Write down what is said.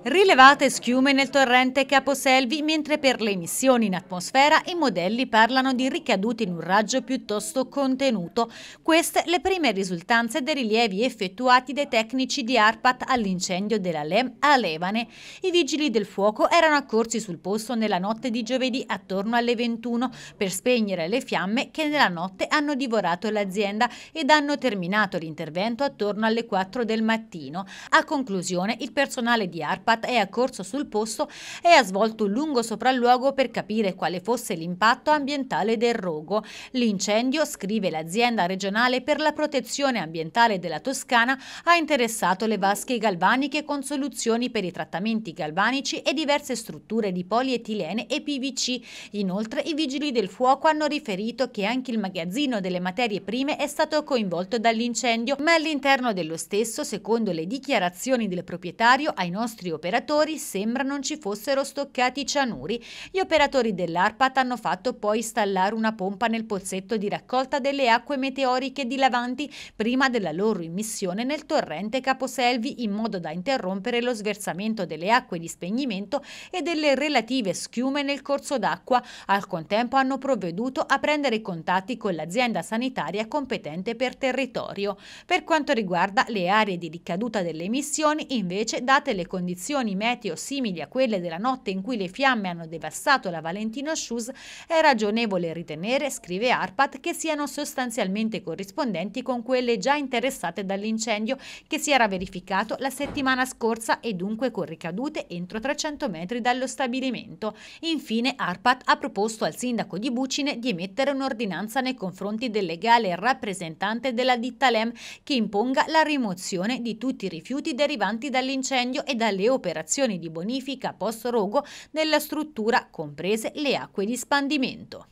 Rilevate schiume nel torrente Caposelvi, mentre per le emissioni in atmosfera i modelli parlano di ricadute in un raggio piuttosto contenuto. Queste le prime risultanze dei rilievi effettuati dai tecnici di ARPAT all'incendio della LEM a Levane. I vigili del fuoco erano accorsi sul posto nella notte di giovedì attorno alle 21 per spegnere le fiamme che nella notte hanno divorato l'azienda ed hanno terminato l'intervento attorno alle 4 del mattino. A conclusione il personale di ARPAT Sherpat è accorso sul posto e ha svolto un lungo sopralluogo per capire quale fosse l'impatto ambientale del rogo. L'incendio, scrive l'azienda regionale per la protezione ambientale della Toscana, ha interessato le vasche galvaniche con soluzioni per i trattamenti galvanici e diverse strutture di polietilene e PVC. Inoltre i vigili del fuoco hanno riferito che anche il magazzino delle materie prime è stato coinvolto dall'incendio, ma all'interno dello stesso, secondo le dichiarazioni del proprietario ai nostri operatori sembra non ci fossero stoccati cianuri. Gli operatori dell'ARPAT hanno fatto poi installare una pompa nel pozzetto di raccolta delle acque meteoriche dilavanti prima della loro immissione nel torrente Caposelvi in modo da interrompere lo sversamento delle acque di spegnimento e delle relative schiume nel corso d'acqua. Al contempo hanno provveduto a prendere contatti con l'azienda sanitaria competente per territorio. Per quanto riguarda le aree di ricaduta delle emissioni, invece, date le condizioni condizioni meteo simili a quelle della notte in cui le fiamme hanno devastato la Valentino Shoes, è ragionevole ritenere, scrive ARPAT, che siano sostanzialmente corrispondenti con quelle già interessate dall'incendio che si era verificato la settimana scorsa e dunque con ricadute entro 300 metri dallo stabilimento. Infine ARPAT ha proposto al sindaco di Bucine di emettere un'ordinanza nei confronti del legale rappresentante della ditta LEM che imponga la rimozione di tutti i rifiuti derivanti dall'incendio e dalle opere operazioni di bonifica post rogo nella struttura, comprese le acque di spandimento.